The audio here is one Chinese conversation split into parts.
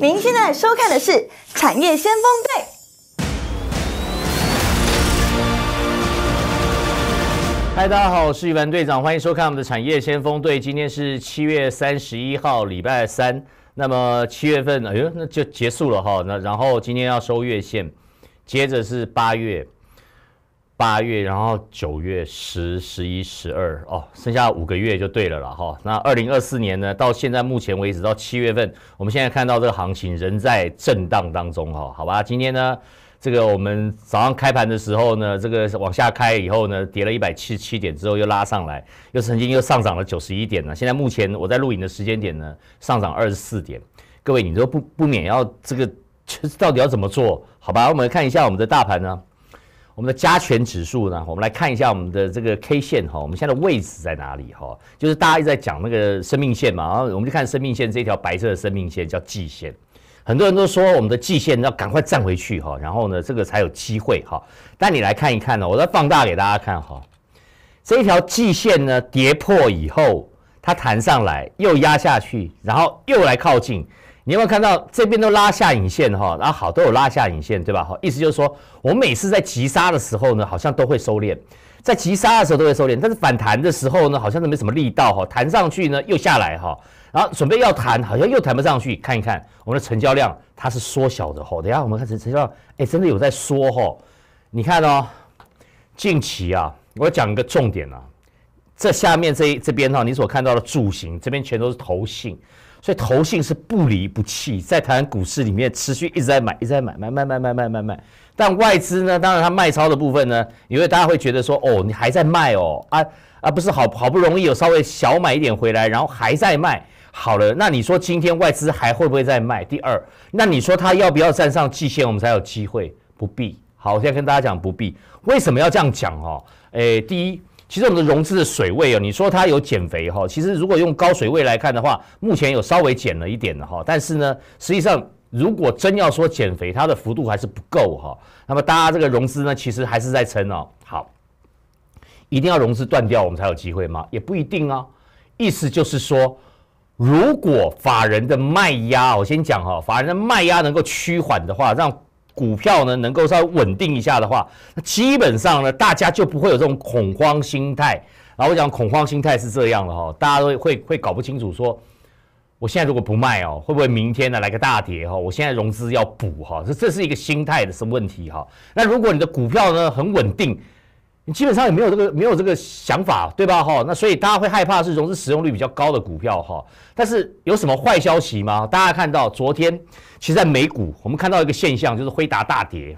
您现在收看的是《产业先锋队》。嗨，大家好，我是宇文队长，欢迎收看我们的《产业先锋队》。今天是七月三十一号，礼拜三。那么七月份，哎呦，那就结束了哈。那然后今天要收月线，接着是八月。八月，然后九月、十、十一、十二，哦，剩下五个月就对了了哈。那二零二四年呢？到现在目前为止，到七月份，我们现在看到这个行情仍在震荡当中哈。好吧，今天呢，这个我们早上开盘的时候呢，这个往下开以后呢，跌了一百七十七点之后又拉上来，又曾经又上涨了九十一点呢。现在目前我在录影的时间点呢，上涨二十四点。各位，你都不不免要这个，就是到底要怎么做好吧？我们来看一下我们的大盘呢。我们的加权指数呢？我们来看一下我们的这个 K 线哈，我们现在的位置在哪里哈？就是大家一直在讲那个生命线嘛，然后我们就看生命线这条白色的生命线叫季线，很多人都说我们的季线要赶快站回去哈，然后呢这个才有机会哈。但你来看一看呢，我再放大给大家看哈，这条季线呢跌破以后，它弹上来又压下去，然后又来靠近。你有没有看到这边都拉下影线哈？然后好都有拉下影线，对吧？哈，意思就是说，我每次在急杀的时候呢，好像都会收敛，在急杀的时候都会收敛，但是反弹的时候呢，好像都没什么力道哈，弹上去呢又下来哈，然后准备要弹，好像又弹不上去。看一看我们的成交量，它是缩小的哈。等下我们看成成交量，哎，真的有在缩哈。你看哦，近期啊，我讲一个重点啊，这下面这这边哈，你所看到的柱形，这边全都是头性。所以投信是不离不弃，在台湾股市里面持续一直在买，一直在买，买买买买买买买。但外资呢，当然它卖超的部分呢，因为大家会觉得说，哦，你还在卖哦，啊啊，不是，好好不容易有稍微小买一点回来，然后还在卖，好了，那你说今天外资还会不会再卖？第二，那你说他要不要站上季线，我们才有机会？不必。好，我现在跟大家讲不必。为什么要这样讲哦？诶，第一。其实我们的融资的水位哦，你说它有减肥哈，其实如果用高水位来看的话，目前有稍微减了一点的哈，但是呢，实际上如果真要说减肥，它的幅度还是不够哈。那么大家这个融资呢，其实还是在撑哦。好，一定要融资断掉，我们才有机会吗？也不一定啊。意思就是说，如果法人的卖压，我先讲哈，法人的卖压能够趋缓的话，让股票呢，能够稍微稳定一下的话，那基本上呢，大家就不会有这种恐慌心态。然后我讲恐慌心态是这样的哈，大家都会会搞不清楚，说我现在如果不卖哦，会不会明天呢来个大跌哈？我现在融资要补哈，这这是一个心态的什么问题哈？那如果你的股票呢很稳定。你基本上也没有这个没有这个想法，对吧？哈，那所以大家会害怕是融资使用率比较高的股票，哈。但是有什么坏消息吗？大家看到昨天，其实在美股我们看到一个现象，就是辉达大跌。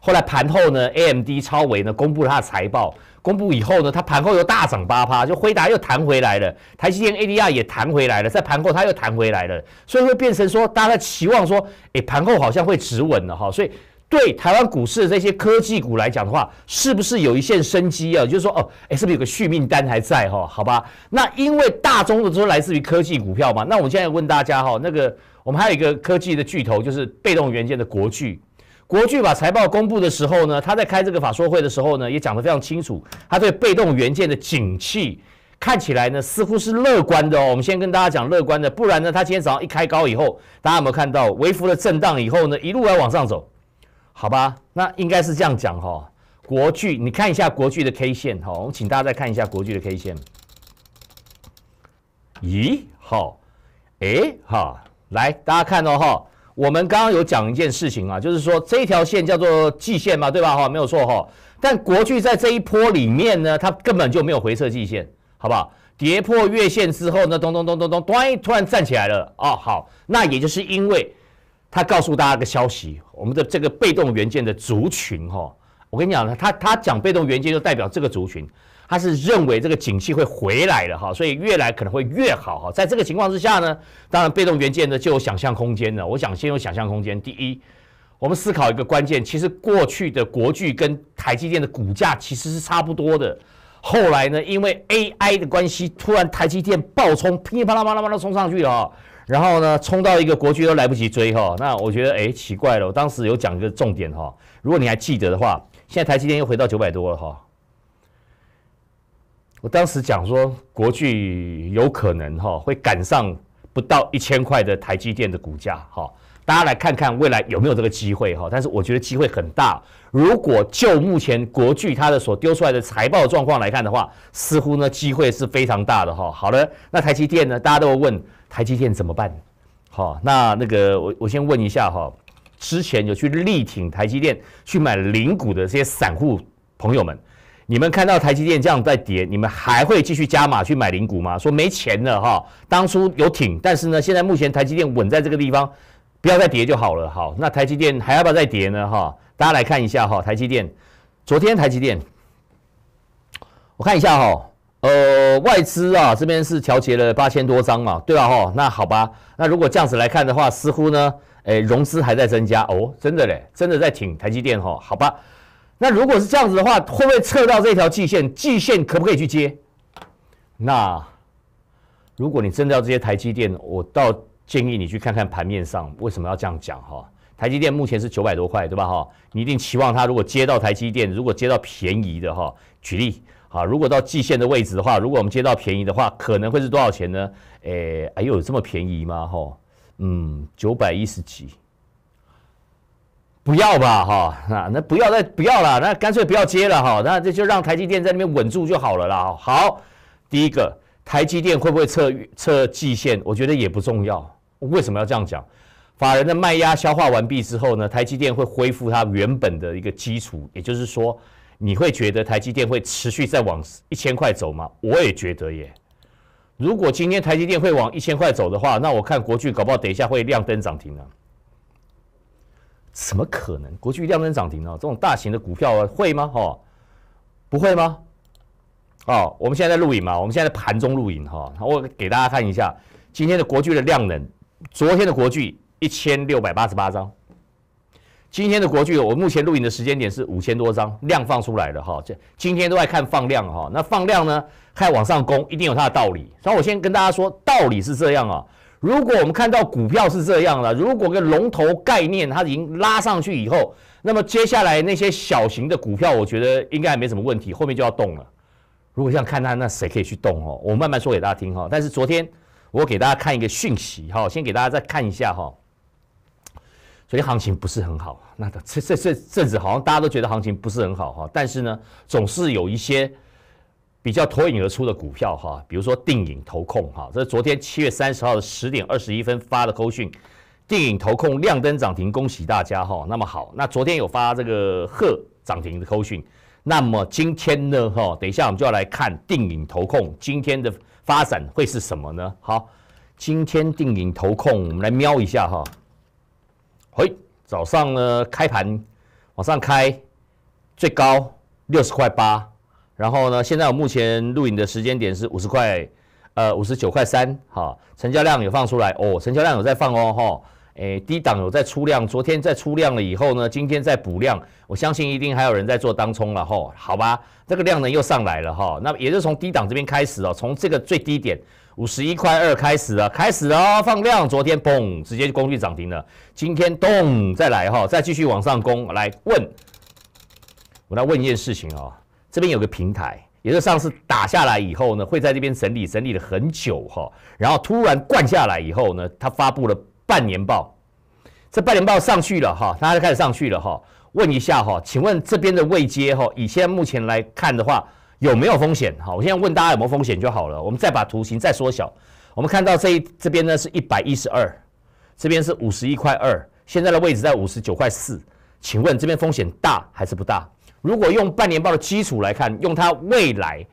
后来盘后呢，AMD 超微呢公布了它的财报，公布以后呢，它盘后又大涨八趴，就辉达又弹回来了，台积电 ADR 也弹回来了，在盘后它又弹回来了，所以会变成说，大家在期望说，哎，盘后好像会止稳了，哈，所以。对台湾股市的这些科技股来讲的话，是不是有一线生机啊？就是说，哦，哎，是不是有个续命单还在哈？好吧，那因为大中的是来自于科技股票嘛。那我现在问大家哈，那个我们还有一个科技的巨头，就是被动元件的国巨。国巨把财报公布的时候呢，他在开这个法说会的时候呢，也讲得非常清楚，他对被动元件的景气看起来呢，似乎是乐观的。我们先跟大家讲乐观的，不然呢，他今天早上一开高以后，大家有没有看到微幅的震荡以后呢，一路来往上走？好吧，那应该是这样讲哈。国巨，你看一下国巨的 K 线哈。我们请大家再看一下国巨的 K 线。咦，好，哎哈，来，大家看到哈，我们刚刚有讲一件事情啊，就是说这条线叫做季线嘛，对吧？哈，没有错哈。但国巨在这一波里面呢，它根本就没有回撤季线，好不好？跌破月线之后呢，咚咚咚咚咚，突然突然站起来了哦，好，那也就是因为。他告诉大家个消息，我们的这个被动元件的族群，哈，我跟你讲他他讲被动元件就代表这个族群，他是认为这个景气会回来了，哈，所以越来可能会越好，哈，在这个情况之下呢，当然被动元件呢就有想象空间了。我想先有想象空间，第一，我们思考一个关键，其实过去的国巨跟台积电的股价其实是差不多的，后来呢，因为 AI 的关系，突然台积电暴冲，噼里啪啦啪啦啪啦冲上去了。然后呢，冲到一个国巨都来不及追哈。那我觉得哎，奇怪了。我当时有讲一个重点哈，如果你还记得的话，现在台积电又回到九百多了哈。我当时讲说，国巨有可能哈会赶上不到一千块的台积电的股价哈。大家来看看未来有没有这个机会哈。但是我觉得机会很大。如果就目前国巨它的所丢出来的财报状况来看的话，似乎呢机会是非常大的哈。好了，那台积电呢，大家都会问。台积电怎么办？好，那那个我我先问一下哈，之前有去力挺台积电去买零股的这些散户朋友们，你们看到台积电这样在跌，你们还会继续加码去买零股吗？说没钱了哈，当初有挺，但是呢，现在目前台积电稳在这个地方，不要再跌就好了。好，那台积电还要不要再跌呢？哈，大家来看一下哈，台积电，昨天台积电，我看一下哈。呃，外资啊，这边是调节了八千多张嘛，对吧？哈，那好吧，那如果这样子来看的话，似乎呢，诶，融资还在增加哦，真的嘞，真的在挺台积电哈，好吧？那如果是这样子的话，会不会测到这条季线？季线可不可以去接？那如果你真的要这些台积电，我倒建议你去看看盘面上为什么要这样讲哈？台积电目前是九百多块，对吧？哈，你一定期望它如果接到台积电，如果接到便宜的哈，举例。好，如果到季线的位置的话，如果我们接到便宜的话，可能会是多少钱呢？诶，哎，有这么便宜吗？哈，嗯，九百一十几，不要吧？哈，那那不要再不要了，那干脆不要接了哈，那这就让台积电在那边稳住就好了啦。好，第一个，台积电会不会测测季线？我觉得也不重要。为什么要这样讲？法人的卖压消化完毕之后呢，台积电会恢复它原本的一个基础，也就是说。你会觉得台积电会持续在往一千块走吗？我也觉得耶。如果今天台积电会往一千块走的话，那我看国巨搞不好等一下会亮灯涨停呢。怎么可能？国巨亮灯涨停啊？这种大型的股票会吗？哦，不会吗？哦，我们现在在录影嘛，我们现在盘中录影哈。我给大家看一下今天的国巨的量能，昨天的国巨一千六百八十八张。今天的国剧，我目前录影的时间点是五千多张量放出来了哈，这今天都在看放量哈，那放量呢，还往上攻，一定有它的道理。所以，我先跟大家说，道理是这样啊。如果我们看到股票是这样了，如果个龙头概念它已经拉上去以后，那么接下来那些小型的股票，我觉得应该没什么问题，后面就要动了。如果想看它，那谁可以去动哦？我慢慢说给大家听哈。但是昨天我给大家看一个讯息哈，先给大家再看一下哈。所以行情不是很好，那这这这这阵子好像大家都觉得行情不是很好哈，但是呢，总是有一些比较脱颖而出的股票哈，比如说定影投控哈，这是昨天七月三十号的十点二十一分发的扣讯，定影投控亮灯涨停，恭喜大家哈，那么好，那昨天有发这个贺涨停的扣讯，那么今天呢哈，等一下我们就要来看定影投控今天的发展会是什么呢？好，今天定影投控，我们来瞄一下哈。嘿，早上呢开盘往上开，最高六十块八，然后呢，现在我目前录影的时间点是五十块，呃，五十九块三，哈，成交量有放出来哦，成交量有在放哦，哈，诶，低档有在出量，昨天在出量了以后呢，今天在补量，我相信一定还有人在做当冲了，哈，好吧，这个量呢又上来了哈，那也是从低档这边开始哦，从这个最低点。五十一块二开始啊，开始啊，放量。昨天嘣，直接攻去涨停了。今天咚，再来哈，再继续往上攻。来问，我来问一件事情啊。这边有个平台，也是上次打下来以后呢，会在这边整理，整理了很久哈。然后突然灌下来以后呢，它发布了半年报，这半年报上去了哈，它开始上去了哈。问一下哈，请问这边的位阶哈，以现在目前来看的话。有没有风险？好，我现在问大家有没有风险就好了。我们再把图形再缩小，我们看到这一这边呢是一百一十二，这边是五十一块二，现在的位置在五十九块四。请问这边风险大还是不大？如果用半年报的基础来看，用它未来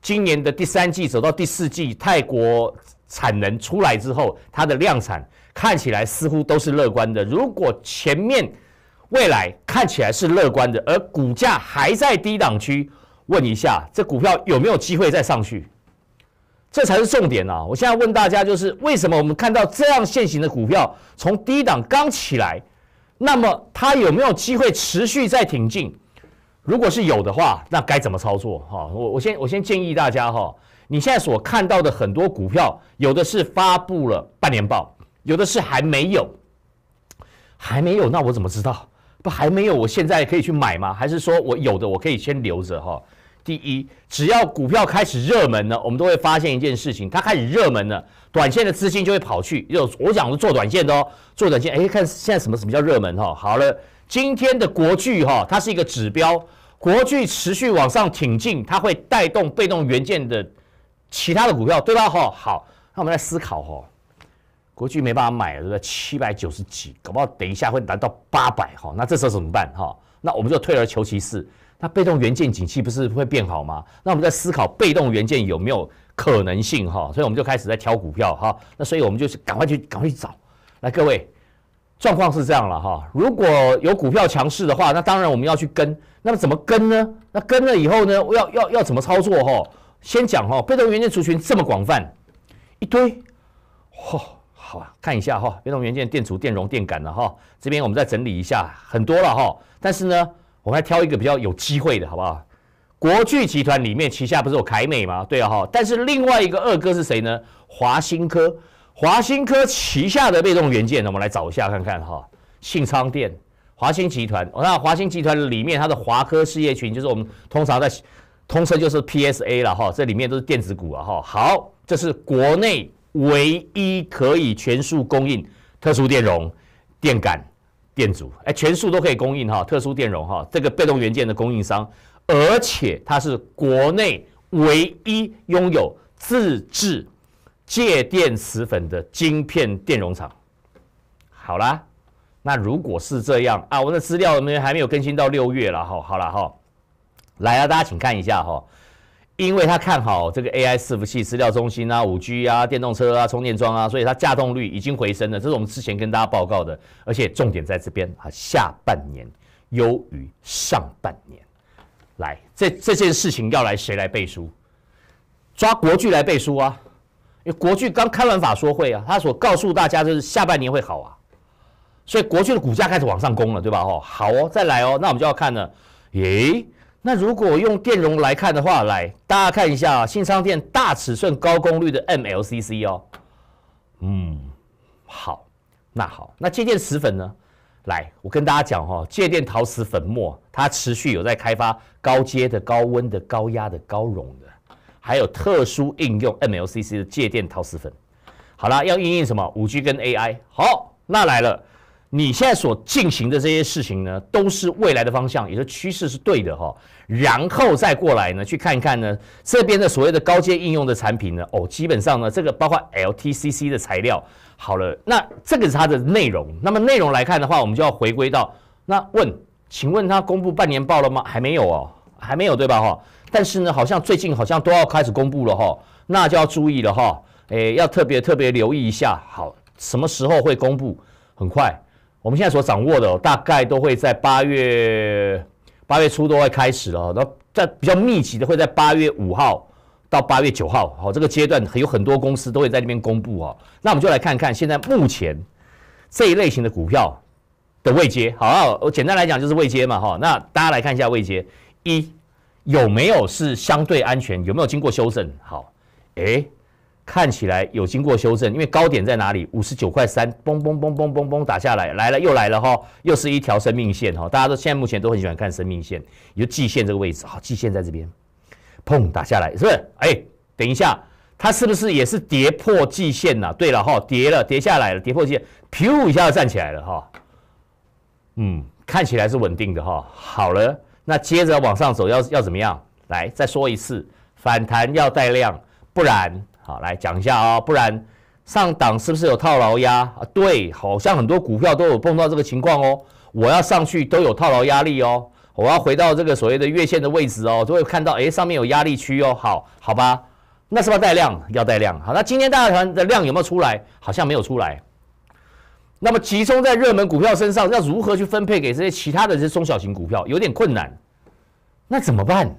今年的第三季走到第四季，泰国产能出来之后，它的量产看起来似乎都是乐观的。如果前面未来看起来是乐观的，而股价还在低档区。问一下，这股票有没有机会再上去？这才是重点啊！我现在问大家，就是为什么我们看到这样现行的股票从低档刚起来，那么它有没有机会持续再挺进？如果是有的话，那该怎么操作？哈，我我先我先建议大家哈，你现在所看到的很多股票，有的是发布了半年报，有的是还没有，还没有，那我怎么知道？不还没有？我现在可以去买吗？还是说我有的我可以先留着？哈。第一，只要股票开始热门了，我们都会发现一件事情，它开始热门了，短线的资金就会跑去。又我讲是做短线的哦，做短线，哎，看现在什么什么叫热门哈？好了，今天的国剧哈，它是一个指标，国剧持续往上挺进，它会带动被动元件的其他的股票，对吧？哈，好，那我们来思考哈，国剧没办法买了，都在七百九十几，搞不好等一下会达到八百哈，那这时候怎么办哈？那我们就退而求其次。那被动元件景气不是会变好吗？那我们在思考被动元件有没有可能性哈，所以我们就开始在挑股票哈。那所以我们就是赶快去赶快去找。来各位，状况是这样了哈。如果有股票强势的话，那当然我们要去跟。那么怎么跟呢？那跟了以后呢，要要要怎么操作哈？先讲哈，被动元件族群这么广泛，一堆。嚯，好吧，看一下哈，被动元件、电阻、电容、电感的哈，这边我们再整理一下，很多了哈。但是呢。我们来挑一个比较有机会的，好不好？国巨集团里面旗下不是有凯美吗？对啊哈。但是另外一个二哥是谁呢？华新科。华新科旗下的被动元件呢，我们来找一下看看哈。信昌电、华新集团。我看华新集团里面它的华科事业群，就是我们通常在，通称就是 PSA 了哈。这里面都是电子股啊哈。好，这是国内唯一可以全数供应特殊电容、电感。电阻哎，全数都可以供应哈，特殊电容哈，这个被动元件的供应商，而且它是国内唯一拥有自制介电磁粉的晶片电容厂。好啦，那如果是这样啊，我的资料没还没有更新到六月了哈，好了哈，来啊，大家请看一下哈。因为他看好这个 AI 伺服器资料中心啊、五 G 啊、电动车啊、充电桩啊，所以它架动率已经回升了。这是我们之前跟大家报告的，而且重点在这边啊，下半年优于上半年。来，这这件事情要来谁来背书？抓国巨来背书啊，因为国巨刚开完法说会啊，他所告诉大家就是下半年会好啊，所以国巨的股价开始往上攻了，对吧？哦，好哦，再来哦，那我们就要看了，耶。那如果用电容来看的话，来，大家看一下信昌电大尺寸高功率的 MLCC 哦。嗯，好，那好，那介电磁粉呢？来，我跟大家讲哈，介电陶瓷粉末它持续有在开发高阶的、高温的、高压的、高容的，还有特殊应用 MLCC 的介电陶瓷粉。好啦，要应用什么？五 G 跟 AI。好，那来了。你现在所进行的这些事情呢，都是未来的方向，也是趋势是对的哈。然后再过来呢，去看一看呢，这边的所谓的高阶应用的产品呢，哦，基本上呢，这个包括 LTCC 的材料，好了，那这个是它的内容。那么内容来看的话，我们就要回归到那问，请问它公布半年报了吗？还没有哦，还没有对吧哈？但是呢，好像最近好像都要开始公布了哈，那就要注意了哈，诶，要特别特别留意一下，好，什么时候会公布？很快。我们现在所掌握的大概都会在八月八月初都会开始了，那在比较密集的会在八月五号到八月九号，好，这个阶段有很多公司都会在那边公布哦。那我们就来看看现在目前这一类型的股票的位阶，好，我简单来讲就是位阶嘛，哈。那大家来看一下位阶一有没有是相对安全，有没有经过修正？好，哎。看起来有经过修正，因为高点在哪里？五十九块三，嘣嘣嘣嘣嘣嘣打下来，来了又来了哈，又是一条生命线哈。大家都现在目前都很喜欢看生命线，有季线这个位置，好，季线在这边，砰打下来，是不是？哎，等一下，它是不是也是跌破季线呐？对了哈，跌了，跌下来了，跌破线，咻一下站起来了哈。嗯，看起来是稳定的哈。好了，那接着往上走要要怎么样？来再说一次，反弹要带量，不然。好，来讲一下啊，不然上档是不是有套牢压啊？对，好像很多股票都有碰到这个情况哦。我要上去都有套牢压力哦。我要回到这个所谓的月线的位置哦，就会看到哎，上面有压力区哦。好好吧，那是不是带量？要带量。好，那今天大盘的量有没有出来？好像没有出来。那么集中在热门股票身上，要如何去分配给这些其他的这些中小型股票？有点困难。那怎么办？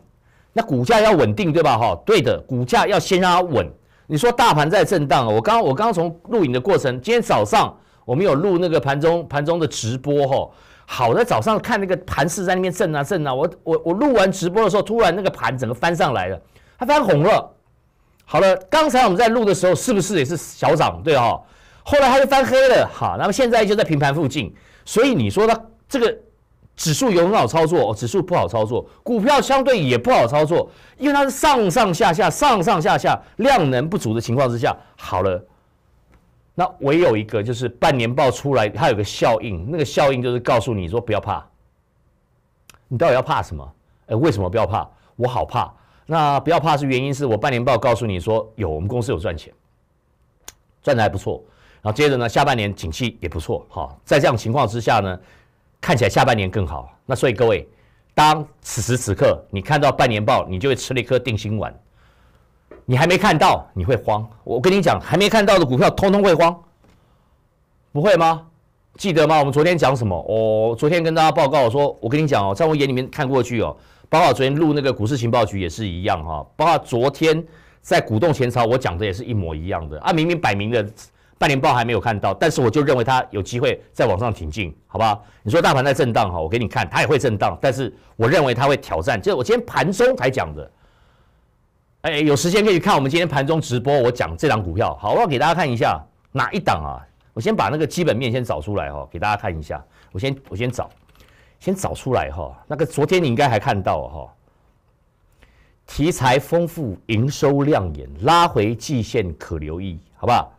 那股价要稳定对吧？哈，对的，股价要先让它稳。你说大盘在震荡，我刚我刚从录影的过程，今天早上我们有录那个盘中盘中的直播哈，好在早上看那个盘是在那边震啊震啊，我我我录完直播的时候，突然那个盘整个翻上来了，它翻红了，好了，刚才我们在录的时候是不是也是小涨对哈，后来它就翻黑了好，那么现在就在平盘附近，所以你说它这个。指数有很好操作，哦、指数不好操作，股票相对也不好操作，因为它是上上下下，上上下下，量能不足的情况之下，好了，那唯有一个就是半年报出来，它有个效应，那个效应就是告诉你说不要怕，你到底要怕什么？哎，为什么不要怕？我好怕，那不要怕是原因，是我半年报告诉你说有我们公司有赚钱，赚的还不错，然后接着呢，下半年景气也不错，好，在这样情况之下呢。看起来下半年更好，那所以各位，当此时此刻你看到半年报，你就会吃了一颗定心丸。你还没看到，你会慌。我跟你讲，还没看到的股票通通会慌，不会吗？记得吗？我们昨天讲什么？哦，昨天跟大家报告说，我跟你讲哦，在我眼里面看过去哦，包括昨天录那个股市情报局也是一样哈，包括昨天在股动前朝我讲的也是一模一样的。啊，明明摆明的。半年报还没有看到，但是我就认为它有机会再往上挺进，好吧？你说大盘在震荡哈，我给你看，它也会震荡，但是我认为它会挑战。就我今天盘中才讲的，哎，有时间可以看我们今天盘中直播，我讲这档股票。好，我给大家看一下哪一档啊？我先把那个基本面先找出来哈，给大家看一下。我先我先找，先找出来哈。那个昨天你应该还看到哈，题材丰富，营收亮眼，拉回季线可留意，好不好？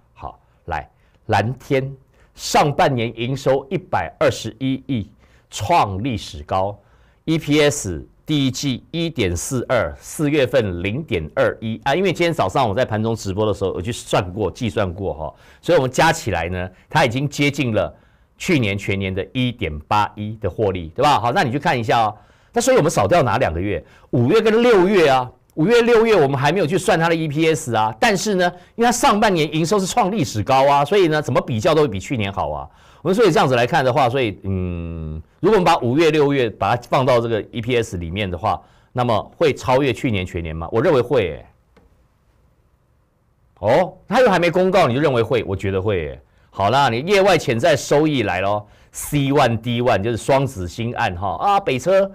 来蓝天，上半年营收一百二十一亿，创历史高，EPS 第一季一点四二，四月份零点二一啊，因为今天早上我在盘中直播的时候，我去算过计算过哈，所以我们加起来呢，它已经接近了去年全年的一点八一的获利，对吧？好，那你去看一下哦，那所以我们少掉哪两个月？五月跟六月啊。五月六月，我们还没有去算它的 EPS 啊。但是呢，因为它上半年营收是创历史高啊，所以呢，怎么比较都比去年好啊。我们所以这样子来看的话，所以嗯，如果我们把五月六月把它放到这个 EPS 里面的话，那么会超越去年全年吗？我认为会。哦，他又还没公告，你就认为会？我觉得会。好啦，你业外潜在收益来咯 c one D one 就是双子星案哈啊，北车。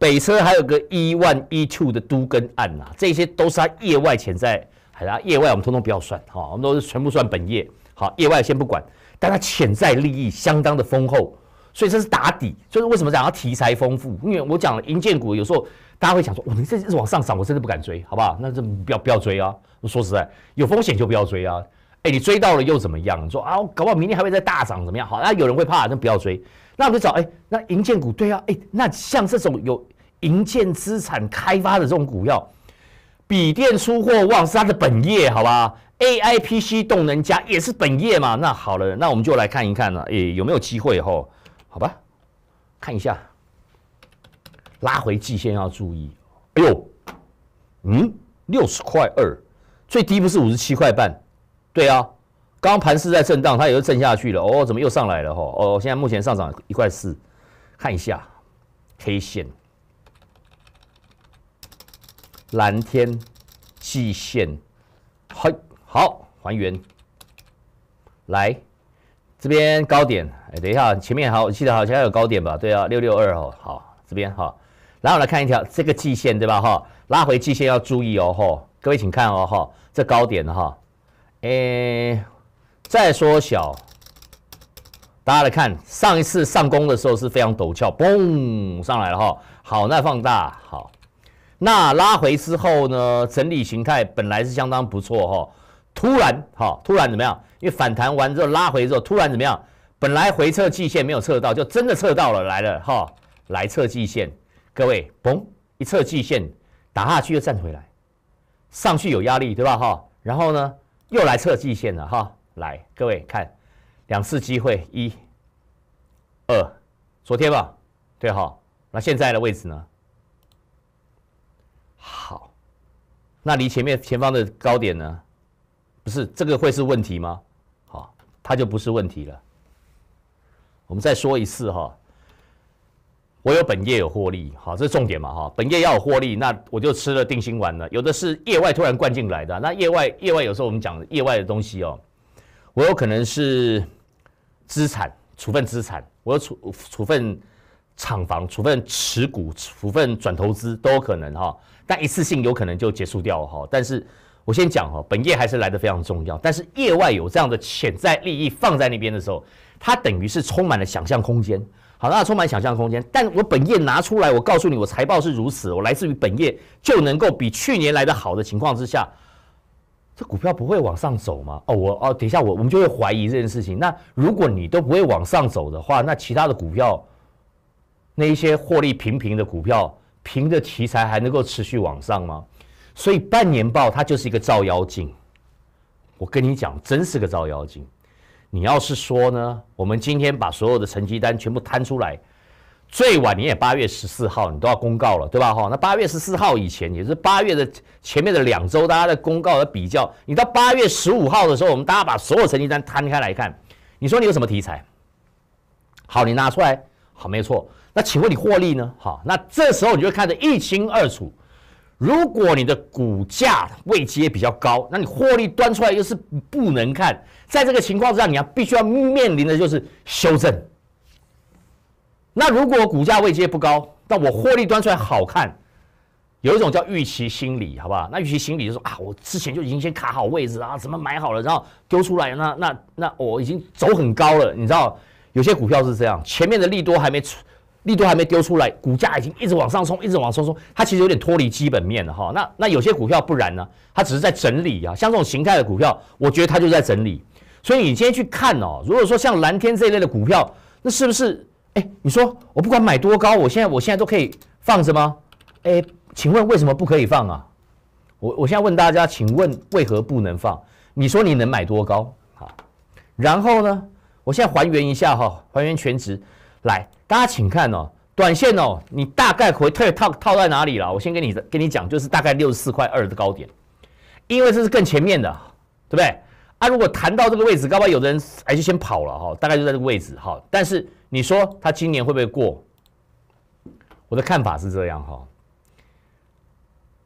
北车还有个一万一 two 的都跟案呐，这些都是它业外潜在，还有业外，我们通通不要算，好，我们都是全部算本业，好，业外先不管，但它潜在利益相当的丰厚，所以这是打底，就是为什么讲要题材丰富，因为我讲银建股有时候大家会想说，哇，你这是往上涨，我真的不敢追，好不好？那这不要不要追啊，说实在，有风险就不要追啊，哎，你追到了又怎么样？说啊，搞不好明天还会再大涨怎么样？好，那有人会怕，那不要追。那我就找哎，那银建股对啊，哎，那像这种有银建资产开发的这种股要，笔电出货旺是它的本业好吧？A I P C 动能加也是本业嘛。那好了，那我们就来看一看呢，哎，有没有机会吼？好吧，看一下，拉回季线要注意。哎呦，嗯，六十块二，最低不是五十七块半？对啊。刚盘是在震荡，它也是震下去了哦，怎么又上来了哦，现在目前上涨一块四，看一下，黑线，蓝天，季线，嘿，好，还原，来，这边高点，哎，等一下，前面好，我记得好像有高点吧？对啊，六六二哦，好，这边哈，然后来看一条这个季线对吧？哈，拉回季线要注意哦，哈，各位请看哦，哈，这高点哈，哎。再缩小，大家来看，上一次上攻的时候是非常陡峭，嘣上来了哈。好，那放大，好，那拉回之后呢，整理形态本来是相当不错哈。突然哈，突然怎么样？因为反弹完之后拉回之后，突然怎么样？本来回测季线没有测到，就真的测到了来了哈，来测季线。各位，嘣一测季线打下去又站回来，上去有压力对吧哈？然后呢，又来测季线了哈。来，各位看，两次机会，一、二，昨天吧，对哈。那现在的位置呢？好，那离前面前方的高点呢？不是这个会是问题吗？好，它就不是问题了。我们再说一次哈，我有本业有获利，好，这是重点嘛哈。本业要有获利，那我就吃了定心丸了。有的是业外突然灌进来的，那业外业外有时候我们讲业外的东西哦。我有可能是资产处分资产，我处处分厂房、处分持股、处分转投资都有可能哈，但一次性有可能就结束掉了哈。但是我先讲哈，本业还是来的非常重要。但是业外有这样的潜在利益放在那边的时候，它等于是充满了想象空间。好，那充满想象空间，但我本业拿出来，我告诉你，我财报是如此，我来自于本业就能够比去年来的好的情况之下。这股票不会往上走吗？哦，我哦，等一下我我们就会怀疑这件事情。那如果你都不会往上走的话，那其他的股票，那一些获利平平的股票，凭着题材还能够持续往上吗？所以半年报它就是一个照妖镜。我跟你讲，真是个照妖镜。你要是说呢，我们今天把所有的成绩单全部摊出来。最晚你也八月十四号，你都要公告了，对吧？哈，那八月十四号以前，也是八月的前面的两周，大家的公告的比较。你到八月十五号的时候，我们大家把所有成绩单摊开来看，你说你有什么题材？好，你拿出来，好，没错。那请问你获利呢？哈，那这时候你就看得一清二楚。如果你的股价位阶比较高，那你获利端出来又是不能看。在这个情况之下，你要必须要面临的就是修正。那如果股价位阶不高，但我获利端出来好看，有一种叫预期心理，好不好？那预期心理就是啊，我之前就已经先卡好位置啊，怎么买好了，然后丢出来，那那那我已经走很高了，你知道？有些股票是这样，前面的利多还没出，力度还没丢出来，股价已经一直往上冲，一直往上冲，冲，它其实有点脱离基本面了哈。那那有些股票不然呢？它只是在整理啊，像这种形态的股票，我觉得它就在整理。所以你今天去看哦，如果说像蓝天这一类的股票，那是不是？哎，你说我不管买多高，我现在我现在都可以放着吗？哎，请问为什么不可以放啊？我我现在问大家，请问为何不能放？你说你能买多高？好，然后呢，我现在还原一下哈，还原全值。来，大家请看哦，短线哦，你大概回退套套在哪里了？我先给你给你讲，就是大概六十四块二的高点，因为这是更前面的，对不对？啊，如果谈到这个位置，高不？有的人哎就先跑了哈，大概就在这个位置哈，但是。你说他今年会不会过？我的看法是这样哈，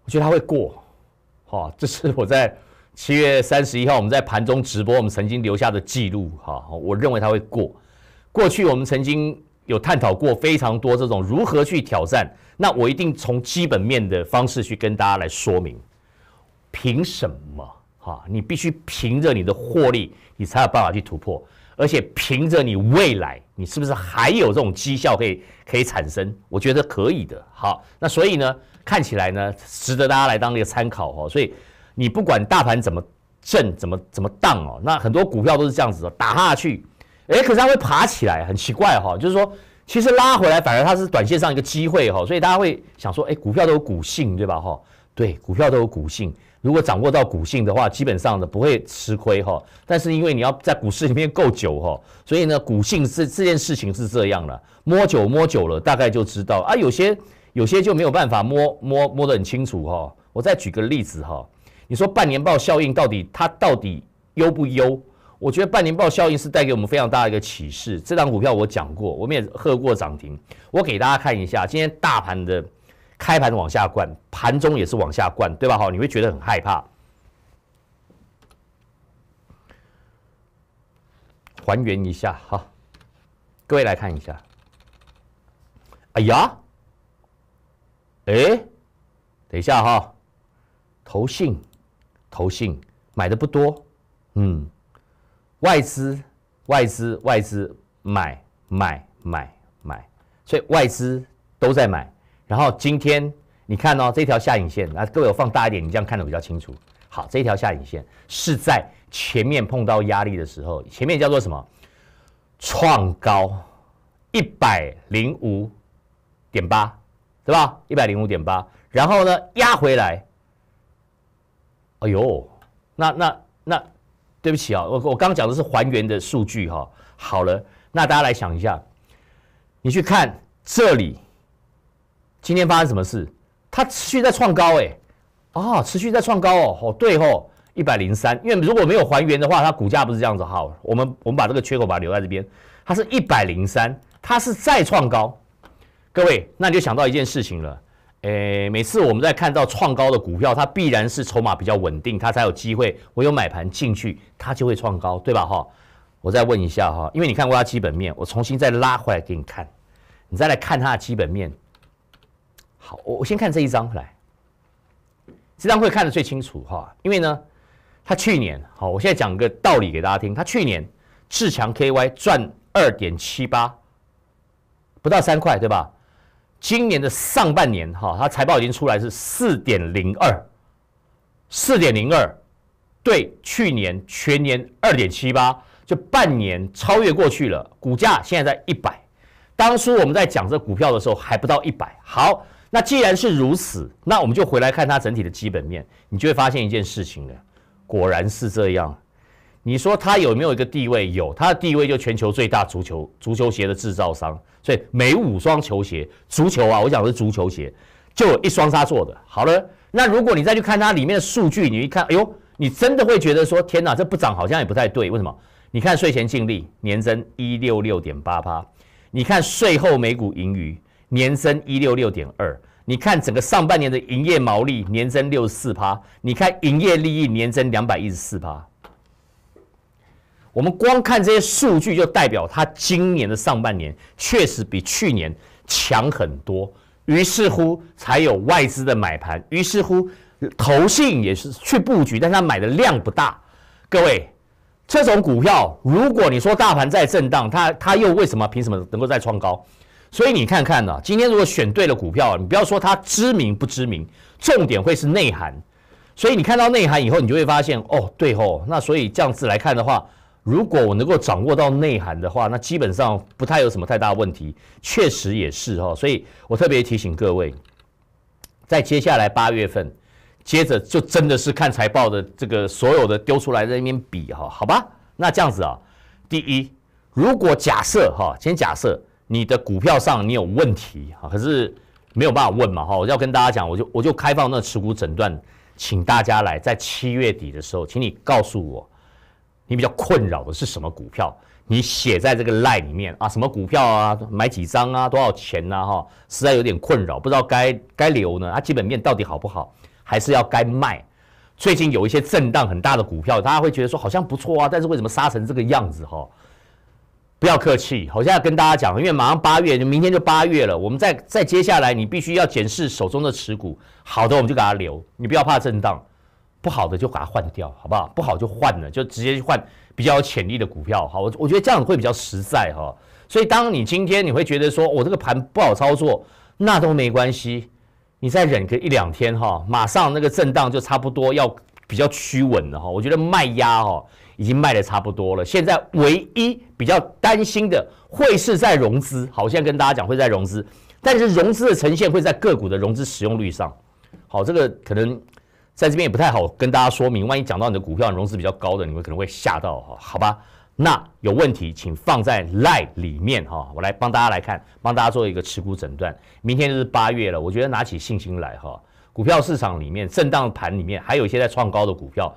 我觉得他会过，哈，这是我在七月三十一号我们在盘中直播我们曾经留下的记录哈，我认为他会过。过去我们曾经有探讨过非常多这种如何去挑战，那我一定从基本面的方式去跟大家来说明，凭什么？哈，你必须凭着你的获利，你才有办法去突破。而且凭着你未来，你是不是还有这种绩效可以可以产生？我觉得可以的。好，那所以呢，看起来呢，值得大家来当一个参考哦。所以你不管大盘怎么震，怎么怎么荡哦，那很多股票都是这样子的，打下去，哎，可是它会爬起来，很奇怪哈。就是说，其实拉回来反而它是短线上一个机会哈。所以大家会想说，哎，股票都有股性对吧？哈，对，股票都有股性。如果掌握到股性的话，基本上呢不会吃亏哈。但是因为你要在股市里面够久哈，所以呢股性是这件事情是这样的，摸久摸久了，大概就知道啊。有些有些就没有办法摸摸摸得很清楚哈。我再举个例子哈，你说半年报效应到底它到底优不优？我觉得半年报效应是带给我们非常大的一个启示。这张股票我讲过，我们也喝过涨停。我给大家看一下今天大盘的。开盘往下灌，盘中也是往下灌，对吧？哈，你会觉得很害怕。还原一下哈，各位来看一下。哎呀，哎，等一下哈，投信，投信买的不多，嗯，外资，外资，外资买买买买，所以外资都在买。然后今天你看到这条下影线，那各位我放大一点，你这样看的比较清楚。好，这一条下影线是在前面碰到压力的时候，前面叫做什么？创高一百零五点八，对吧？一百零五点八，然后呢压回来。哎呦，那那那，对不起啊，我我刚讲的是还原的数据哈。好了，那大家来想一下，你去看这里。今天发生什么事？它持续在创高哎，啊，持续在创高哦，好对吼，一百零三。因为如果没有还原的话，它股价不是这样子哈。我们我们把这个缺口把它留在这边，它是一百零三，它是再创高。各位，那你就想到一件事情了，诶，每次我们在看到创高的股票，它必然是筹码比较稳定，它才有机会我有买盘进去，它就会创高，对吧哈？我再问一下哈，因为你看过它基本面，我重新再拉回来给你看，你再来看它的基本面。好，我我先看这一张来，这张会看得最清楚哈，因为呢，他去年好，我现在讲个道理给大家听，他去年志强 KY 赚二点七八，不到三块对吧？今年的上半年哈，他财报已经出来是四点零二，四点零二，对去年全年二点七八，就半年超越过去了，股价现在在一百，当初我们在讲这股票的时候还不到一百，好。那既然是如此，那我们就回来看它整体的基本面，你就会发现一件事情了，果然是这样。你说它有没有一个地位？有，它的地位就全球最大足球足球鞋的制造商，所以每五双球鞋，足球啊，我想是足球鞋，就有一双它做的。好了，那如果你再去看它里面的数据，你一看，哎呦，你真的会觉得说，天哪，这不涨好像也不太对。为什么？你看税前净利年增一六六点八趴，你看税后每股盈余。年增一六六点二，你看整个上半年的营业毛利年增六十四趴，你看营业利益年增两百一十四趴。我们光看这些数据，就代表它今年的上半年确实比去年强很多。于是乎，才有外资的买盘，于是乎，投信也是去布局，但它买的量不大。各位，这种股票，如果你说大盘在震荡，它它又为什么凭什么能够再创高？所以你看看呢，今天如果选对了股票，你不要说它知名不知名，重点会是内涵。所以你看到内涵以后，你就会发现哦，对哦，那所以这样子来看的话，如果我能够掌握到内涵的话，那基本上不太有什么太大问题。确实也是哦，所以我特别提醒各位，在接下来八月份，接着就真的是看财报的这个所有的丢出来在那边比哈，好吧？那这样子啊，第一，如果假设哈，先假设。你的股票上你有问题啊，可是没有办法问嘛哈，我要跟大家讲，我就我就开放那持股诊断，请大家来，在七月底的时候，请你告诉我，你比较困扰的是什么股票？你写在这个赖里面啊，什么股票啊，买几张啊，多少钱啊、哈，实在有点困扰，不知道该该留呢，它基本面到底好不好，还是要该卖？最近有一些震荡很大的股票，大家会觉得说好像不错啊，但是为什么杀成这个样子哈？不要客气，我现在跟大家讲因为马上八月，明天就八月了。我们在在接下来，你必须要检视手中的持股，好的我们就给它留，你不要怕震荡，不好的就给它换掉，好不好？不好就换了，就直接换比较有潜力的股票。好，我我觉得这样会比较实在哈。所以当你今天你会觉得说我这个盘不好操作，那都没关系，你再忍个一两天哈，马上那个震荡就差不多要比较趋稳了哈。我觉得卖压哈。已经卖的差不多了，现在唯一比较担心的会是在融资，好，现在跟大家讲会在融资，但是融资的呈现会在个股的融资使用率上，好，这个可能在这边也不太好跟大家说明，万一讲到你的股票，你融资比较高的，你们可能会吓到哈，好吧？那有问题请放在 line 里面哈，我来帮大家来看，帮大家做一个持股诊断，明天就是八月了，我觉得拿起信心来哈，股票市场里面震荡盘里面还有一些在创高的股票。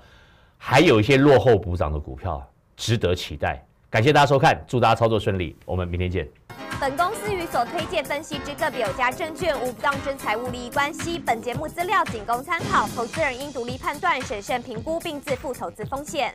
还有一些落后补涨的股票值得期待。感谢大家收看，祝大家操作顺利，我们明天见。本公司与所推荐分析之个别有价证券无不当之财务利益关系。本节目资料仅供参考，投资人应独立判断、审慎评估并自负投资风险。